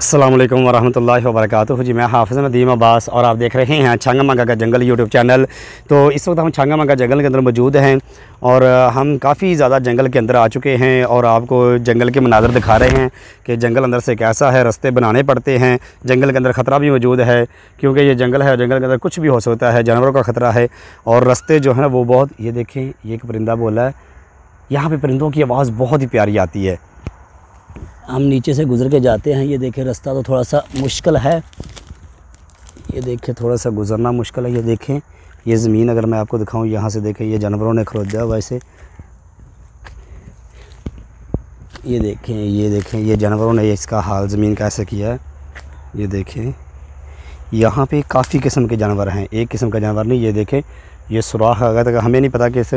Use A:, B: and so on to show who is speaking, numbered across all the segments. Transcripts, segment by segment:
A: अल्लाम वरहमल वर्क जी मैं हाफिज़ नदीम अब्बास और आप देख रहे हैं मंगा का जंगल यूट्यूब चैनल तो इस वक्त हम मंगा जंगल के अंदर मौजूद हैं और हम काफ़ी ज़्यादा जंगल के अंदर आ चुके हैं और आपको जंगल के मनाजर दिखा रहे हैं कि जंगल अंदर से कैसा है रास्ते बनाने पड़ते हैं जंगल के अंदर ख़तरा भी मौजूद है क्योंकि ये जंगल है जंगल के अंदर कुछ भी हो सकता है जानवरों का ख़तरा है और रास्ते जो है ना वो बहुत ये देखें ये एक परिंदा बोला है यहाँ पर परिंदों की आवाज़ बहुत ही प्यारी आती है हम नीचे से गुज़र के जाते हैं ये देखें रास्ता तो थोड़ा सा मुश्किल है ये देखें थोड़ा सा गुज़रना मुश्किल है ये देखें ये ज़मीन अगर मैं आपको दिखाऊं यहाँ से देखें ये जानवरों ने दिया वैसे ये देखें ये देखें ये जानवरों ने इसका हाल ज़मीन का किया है ये देखें यहाँ पे काफ़ी किस्म के जानवर हैं एक किस्म का जानवर नहीं ये देखें ये सुराख अगर तक हमें नहीं पता कि इस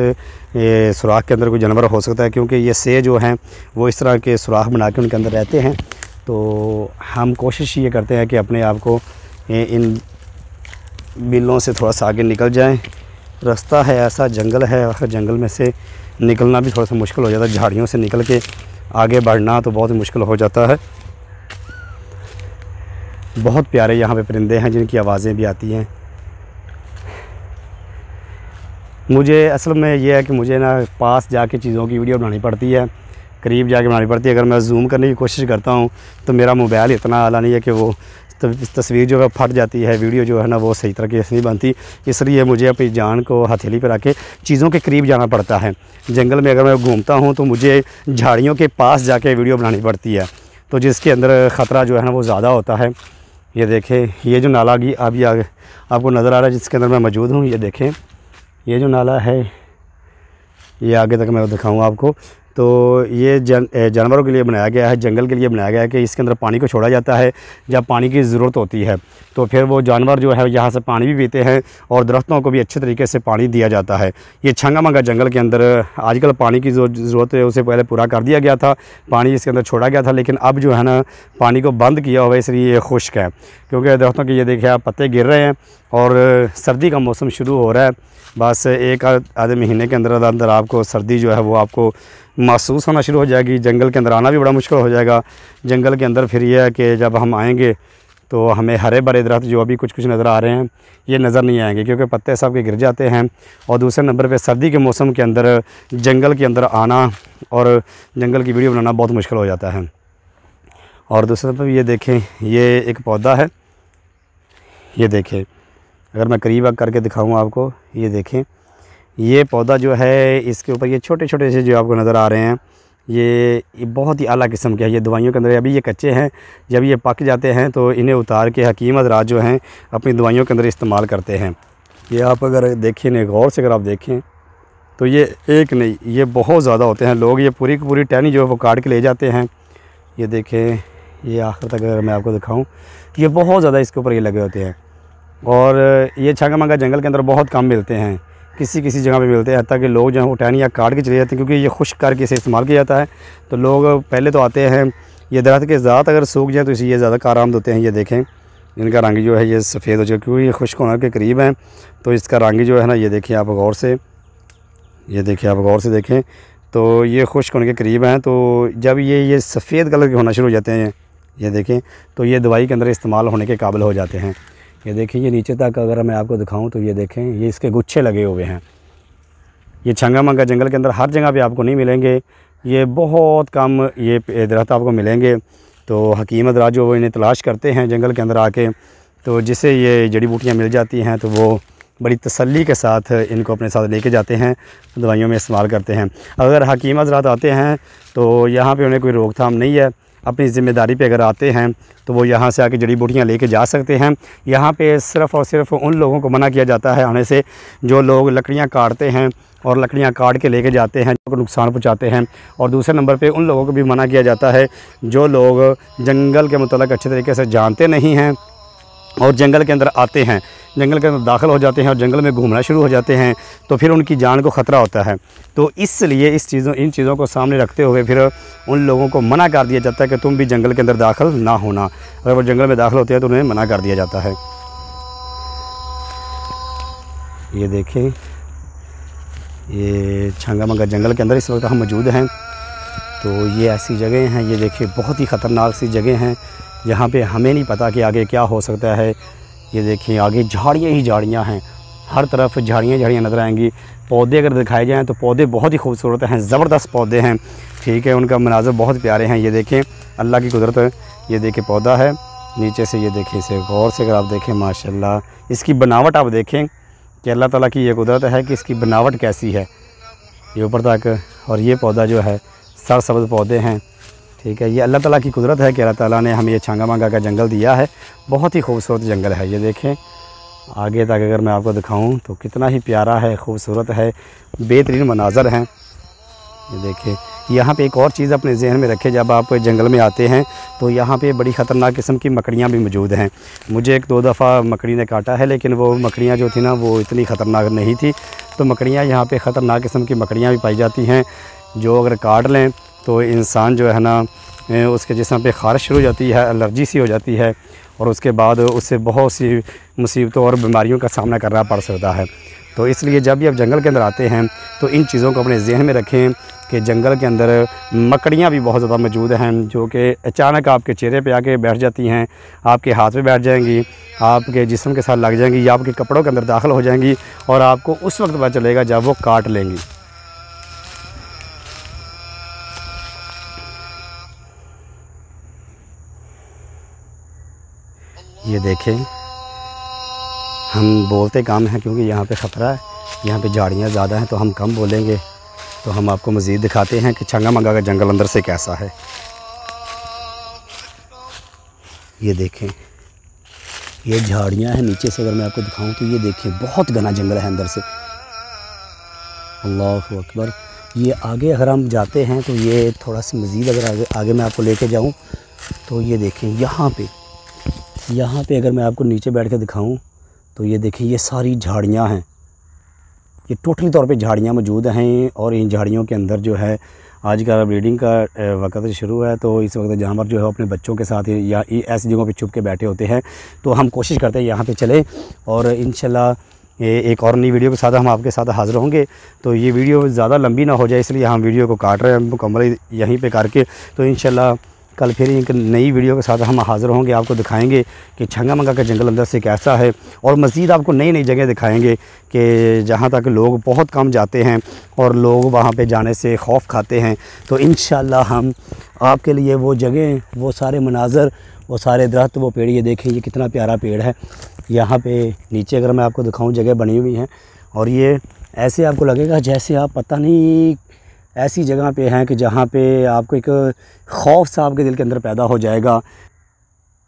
A: सुराख के अंदर कोई जानवर हो सकता है क्योंकि ये से जो हैं वो इस तरह के सुराख बना के उनके अंदर रहते हैं तो हम कोशिश ये करते हैं कि अपने आप को इन बिलों से थोड़ा सा आगे निकल जाएं रास्ता है ऐसा जंगल है और जंगल में से निकलना भी थोड़ा सा मुश्किल हो जाता है झाड़ियों से निकल के आगे बढ़ना तो बहुत मुश्किल हो जाता है बहुत प्यारे यहाँ पे परिंदे हैं जिनकी आवाज़ें भी आती हैं मुझे असल में ये है कि मुझे ना पास जाके चीज़ों की वीडियो बनानी पड़ती है करीब जाके बनानी पड़ती है अगर मैं जूम करने की कोशिश करता हूँ तो मेरा मोबाइल इतना आला नहीं है कि वो तस्वीर जो है फट जाती है वीडियो जो है ना वो सही तरीके से नहीं बनती इसलिए मुझे अपनी जान को हथेली पर रख के चीज़ों के करीब जाना पड़ता है जंगल में अगर मैं घूमता हूँ तो मुझे झाड़ियों के पास जाके वीडियो बनानी पड़ती है तो जिसके अंदर ख़तरा जो है ना वो ज़्यादा होता है ये देखें ये जो नाला की अभी आपको नज़र आ रहा है जिसके अंदर मैं मौजूद हूँ ये देखें ये जो नाला है ये आगे तक मैं दिखाऊंगा आपको तो ये जन जानवरों के लिए बनाया गया है जंगल के लिए बनाया गया है कि इसके अंदर पानी को छोड़ा जाता है जब पानी की ज़रूरत होती है तो फिर वो जानवर जो है यहाँ से पानी भी पीते हैं और दरख्तों को भी अच्छे तरीके से पानी दिया जाता है ये छंगा मंगा जंगल के अंदर आजकल पानी की जो ज़रूरत है उसे पहले पूरा कर दिया गया था पानी इसके अंदर छोड़ा गया था लेकिन अब जो है ना पानी को बंद किया हुआ है इसलिए ये खुश्क है क्योंकि दरख्तों के ये देखिए आप पत्ते गिर रहे हैं और सर्दी का मौसम शुरू हो रहा है बस एक आधे महीने के अंदर अंदर आपको सर्दी जो है वो आपको महसूस होना शुरू हो जाएगी जंगल के अंदर आना भी बड़ा मुश्किल हो जाएगा जंगल के अंदर फिर यह है कि जब हम आएंगे तो हमें हरे भरे दरख्त जो अभी कुछ कुछ नज़र आ रहे हैं ये नज़र नहीं आएंगे क्योंकि पत्ते सब के गिर जाते हैं और दूसरे नंबर पे सर्दी के मौसम के अंदर जंगल के अंदर आना और जंगल की वीडियो बनाना बहुत मुश्किल हो जाता है और दूसरे नंबर ये देखें ये एक पौधा है ये देखें अगर मैं करीब करके दिखाऊँ आपको ये देखें ये पौधा जो है इसके ऊपर ये छोटे छोटे से जो आपको नज़र आ रहे हैं ये, बहुत ही अला किस्म के हैं ये दवाइयों के अंदर अभी ये कच्चे हैं जब ये पक जाते हैं तो इन्हें उतार के हकीम हजरात जो हैं अपनी दवाइयों के अंदर इस्तेमाल करते हैं ये आप अगर देखें गौर से अगर आप देखें तो ये एक नहीं ये बहुत ज़्यादा होते हैं लोग ये पूरी की पूरी टहनी जो है वो काट के ले जाते हैं ये देखें ये आखिर तक अगर मैं आपको दिखाऊँ ये बहुत ज़्यादा इसके ऊपर ये लगे होते हैं और ये छागा मांगा जंगल के अंदर बहुत कम मिलते हैं किसी किसी जगह पे मिलते हैं ताकि लोग जो हैं या काट के चले जाते हैं क्योंकि ये खुश करके इसे इस्तेमाल किया जाता है तो लोग पहले तो आते हैं ये दरख्त के ज़्यादा अगर सूख जाए तो इसे ये ज़्यादा आराम होते हैं ये देखें इनका रंग जो है ये सफ़ेद हो जाए क्योंकि ये खुश्क होने के करीब हैं तो इसका रंग जो है ना ये देखिए आप गौर से ये देखिए आप गौर से देखें तो ये खुश्क होने के करीब हैं तो जब ये ये सफ़ेद कलर के होना शुरू हो जाते हैं ये देखें तो ये दवाई के अंदर इस्तेमाल होने के काबिल हो जाते हैं ये देखिए ये नीचे तक अगर मैं आपको दिखाऊं तो ये देखें ये इसके गुच्छे लगे हुए हैं ये छंगा मंगा जंगल के अंदर हर जगह पे आपको नहीं मिलेंगे ये बहुत कम ये दरख्त आपको मिलेंगे तो हकीमत राज जो वो इन्हें तलाश करते हैं जंगल के अंदर आके तो जिसे ये जड़ी बूटियाँ मिल जाती हैं तो वो बड़ी तसल्ली के साथ इनको अपने साथ लेके जाते हैं दवाइयों में इस्तेमाल करते हैं अगर हकीम हजरात आते हैं तो यहाँ पे उन्हें कोई रोकथाम नहीं है अपनी ज़िम्मेदारी पे अगर आते हैं तो वो यहाँ से आके जड़ी बूटियाँ लेके जा सकते हैं यहाँ पे सिर्फ़ और सिर्फ उन लोगों को मना किया जाता है आने से जो लोग लकड़ियाँ काटते हैं और लकड़ियाँ काट के लेके जाते हैं जो नुकसान पहुँचाते हैं और दूसरे नंबर पे उन लोगों को भी मना किया जाता है जो लोग जंगल के मतलब अच्छे तरीके से जानते नहीं हैं और जंगल के अंदर आते हैं जंगल के अंदर दाखिल हो जाते हैं और जंगल में घूमना शुरू हो जाते हैं तो फिर उनकी जान को ख़तरा होता है तो इसलिए इस चीज़ों इन चीज़ों को सामने रखते हुए फिर उन लोगों को मना कर दिया जाता है कि तुम भी जंगल के अंदर दाखिल ना होना अगर वो जंगल में दाखिल होते हैं तो उन्हें मना कर दिया जाता है ये देखें ये छंगा मंगा जंगल के अंदर इस वक्त हम मौजूद हैं तो ये ऐसी जगह हैं ये देखिए बहुत ही ख़तरनाक सी जगह हैं जहाँ पे हमें नहीं पता कि आगे क्या हो सकता है ये देखिए आगे झाड़ियाँ ही झाड़ियाँ हैं हर तरफ झाड़ियाँ झाड़ियाँ नज़र आएंगी पौधे अगर दिखाए जाएँ तो पौधे बहुत ही खूबसूरत हैं ज़बरदस्त पौधे हैं ठीक है उनका मनाजर बहुत प्यारे हैं ये देखें अल्लाह की कुदरत ये देखें पौधा है नीचे से ये देखें इसे गौर से अगर आप देखें माशाल्लाह इसकी बनावट आप देखें कि अल्लाह ताला की ये कुदरत है कि इसकी बनावट कैसी है ये ऊपर तक और ये पौधा जो है सरसब्ज पौधे हैं ठीक है ये अल्लाह ताला की कुदरत है कि अल्लाह ताला ने हमें ये छांगा मांगा का जंगल दिया है बहुत ही खूबसूरत जंगल है ये देखें आगे तक अगर मैं आपको दिखाऊं तो कितना ही प्यारा है खूबसूरत है बेहतरीन मनाजर हैं ये देखें यहाँ पे एक और चीज़ अपने जहन में रखें जब आप जंगल में आते हैं तो यहाँ पे बड़ी ख़तरनाक किस्म की मकड़ियाँ भी मौजूद हैं मुझे एक दो दफ़ा मकड़ी ने काटा है लेकिन वो मकड़ियाँ जो थी ना वो इतनी ख़तरनाक नहीं थी तो मकड़ियाँ यहाँ पे ख़तरनाक किस्म की मकड़ियाँ भी पाई जाती हैं जो अगर काट लें तो इंसान जो है ना उसके जिसम पे खारिश शुरू हो जाती है एलर्जी सी हो जाती है और उसके बाद उससे बहुत सी मुसीबतों और बीमारियों का सामना करना पड़ सकता है तो इसलिए जब भी आप जंगल के अंदर आते हैं तो इन चीज़ों को अपने जहन में रखें कि जंगल के अंदर मकड़ियाँ भी बहुत ज़्यादा मौजूद हैं जो कि अचानक आपके चेहरे पे आके बैठ जाती हैं आपके हाथ पे बैठ जाएंगी आपके जिसम के साथ लग जाएंगी या आपके कपड़ों के अंदर दाखिल हो जाएंगी और आपको उस वक्त पता चलेगा जब वो काट लेंगी ये देखें हम बोलते कम हैं क्योंकि यहाँ पे ख़तरा है यहाँ पे झाड़ियाँ ज़्यादा हैं तो हम कम बोलेंगे तो हम आपको मज़ीद दिखाते हैं कि छंगा मंगा का जंगल अंदर से कैसा है ये देखें ये झाड़ियाँ हैं नीचे से अगर मैं आपको दिखाऊं तो ये देखें बहुत घना जंगल है अंदर से अल्लाह अकबर ये आगे अगर हम जाते हैं तो ये थोड़ा सा मज़ीद अगर आगे आगे मैं आपको ले कर तो ये देखें यहाँ पर यहाँ पे अगर मैं आपको नीचे बैठ के दिखाऊँ तो ये देखिए ये सारी झाड़ियाँ हैं ये टोटली तौर पे झाड़ियाँ मौजूद हैं और इन झाड़ियों के अंदर जो है आज का ब्रीडिंग का वक्त शुरू है तो इस वक्त जानवर जो है अपने बच्चों के साथ या ऐसी जगहों पे छुप के बैठे होते हैं तो हम कोशिश करते हैं यहाँ पे चले और इन एक और नई वीडियो के साथ हम आपके साथ हाज़िर होंगे तो ये वीडियो ज़्यादा लंबी ना हो जाए इसलिए हम वीडियो को काट रहे हैं मुकम्मल यहीं पर करके तो इन कल फिर एक नई वीडियो के साथ हम हाज़िर होंगे आपको दिखाएंगे कि छंगा मंगा का जंगल अंदर से कैसा है और मज़ीद आपको नई नई जगह दिखाएंगे कि जहाँ तक लोग बहुत कम जाते हैं और लोग वहाँ पे जाने से खौफ खाते हैं तो इन हम आपके लिए वो जगह वो सारे मनाजर वो सारे दरख्त वो पेड़ ये देखें ये कितना प्यारा पेड़ है यहाँ पर नीचे अगर मैं आपको दिखाऊँ जगह बनी हुई हैं और ये ऐसे आपको लगेगा जैसे आप पता नहीं ऐसी जगह पे हैं कि जहाँ पे आपको एक खौफ सा आपके दिल के अंदर पैदा हो जाएगा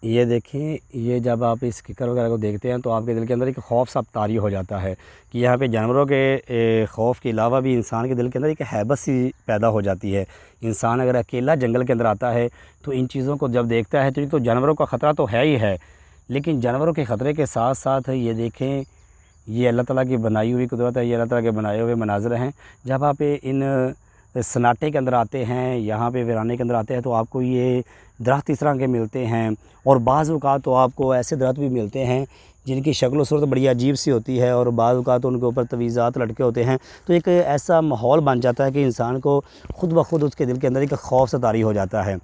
A: ये देखें ये जब आप इस किकर वगैरह को देखते हैं तो आपके दिल के अंदर एक खौफ सा तारी हो जाता है कि यहाँ पे जानवरों के खौफ के अलावा भी इंसान के दिल के अंदर एक हैबत सी पैदा हो जाती है इंसान अगर अकेला जंगल के अंदर आता है तो इन चीज़ों को जब देखता है तो, तो जानवरों का ख़तरा तो है ही है लेकिन जानवरों के ख़तरे के साथ साथ ये देखें ये अल्लाह तला की बनाई हुई कुदरत है ये अल्लाह ताला के बनाए हुए मनाजर हैं जब आप इन सनाटे के अंदर आते हैं यहाँ पे वीराने के अंदर आते हैं तो आपको ये दरख्त इस तरह के मिलते हैं और बाज़ात तो आपको ऐसे दरख्त भी मिलते हैं जिनकी शक्ल सूरत बड़ी अजीब सी होती है और बाज़ात तो उनके ऊपर तवीज़ात लटके होते हैं तो एक ऐसा माहौल बन जाता है कि इंसान को ख़ुद ब खुद उसके दिल के अंदर एक खौफ सतारी हो जाता है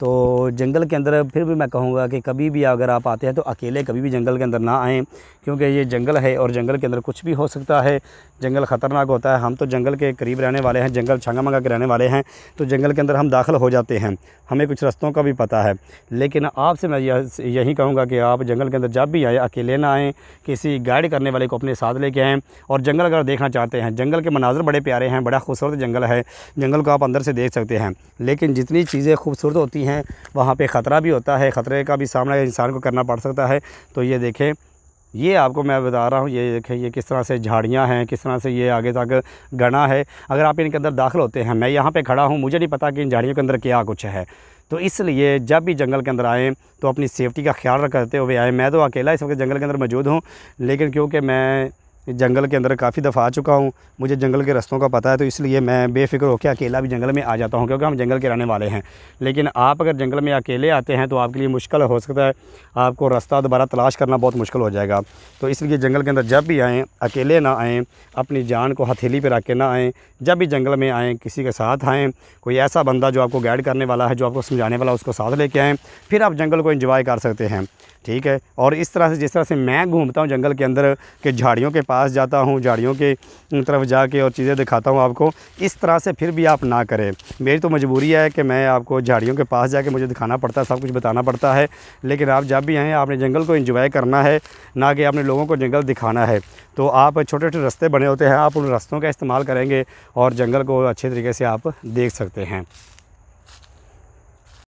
A: तो जंगल के अंदर फिर भी मैं कहूँगा कि कभी भी अगर आप आते हैं तो अकेले कभी भी जंगल के अंदर ना आएँ क्योंकि ये जंगल है और जंगल के अंदर कुछ भी हो सकता है जंगल ख़तरनाक होता है हम तो जंगल के करीब रहने वाले हैं जंगल मंगा के रहने वाले हैं तो जंगल के अंदर हम दाखिल हो जाते हैं हमें कुछ रस्तों का भी पता है लेकिन आपसे मैं यही कहूँगा कि आप जंगल के अंदर जब भी आएँ अकेले ना आएँ किसी गाइड करने वाले को अपने साथ लेके आएँ और जंगल अगर देखना चाहते हैं जंगल के मनाजर बड़े प्यारे हैं बड़ा खूबसूरत जंगल है जंगल को आप अंदर से देख सकते हैं लेकिन जितनी चीज़ें खूबसूरत होती हैं हैं वहाँ पे ख़तरा भी होता है ख़तरे का भी सामना इंसान को करना पड़ सकता है तो ये देखें ये आपको मैं बता रहा हूँ ये देखें ये किस तरह से झाड़ियाँ हैं किस तरह से ये आगे तक गना है अगर आप इनके अंदर दाखिल होते हैं मैं यहाँ पे खड़ा हूँ मुझे नहीं पता कि इन झाड़ियों के अंदर क्या कुछ है तो इसलिए जब भी जंगल के अंदर आएँ तो अपनी सेफ्टी का ख्याल रखते हुए आएँ मैं तो अकेला इस वक्त जंगल के अंदर मौजूद हूँ लेकिन क्योंकि मैं जंगल के अंदर काफ़ी दफ़ा आ चुका हूँ मुझे जंगल के रस्तों का पता है तो इसलिए मैं बेफिक्र होकर अकेला भी जंगल में आ जाता हूँ क्योंकि हम जंगल के रहने वाले हैं लेकिन आप अगर जंगल में अकेले आते हैं तो आपके लिए मुश्किल हो सकता है आपको रास्ता दोबारा तलाश करना बहुत मुश्किल हो जाएगा तो इसलिए जंगल के अंदर जब भी आएँ अकेले ना आएँ अपनी जान को हथेली पर रख के ना आएँ जब भी जंगल में आएँ किसी के साथ आएँ कोई ऐसा बंदा जो आपको गाइड करने वाला है जो आपको समझाने वाला उसको साथ लेके आएँ फिर आप जंगल को इन्जॉय कर सकते हैं ठीक है और इस तरह से जिस तरह से मैं घूमता हूँ जंगल के अंदर के झाड़ियों के पास पास जाता हूँ झाड़ियों के तरफ जाके और चीज़ें दिखाता हूँ आपको इस तरह से फिर भी आप ना करें मेरी तो मजबूरी है कि मैं आपको झाड़ियों के पास जाके मुझे दिखाना पड़ता है सब कुछ बताना पड़ता है लेकिन आप जब भी आएँ आपने जंगल को इंजॉय करना है ना कि आपने लोगों को जंगल दिखाना है तो आप छोटे छोटे रास्ते बने होते हैं आप उन रस्तों का इस्तेमाल करेंगे और जंगल को अच्छे तरीके से आप देख सकते हैं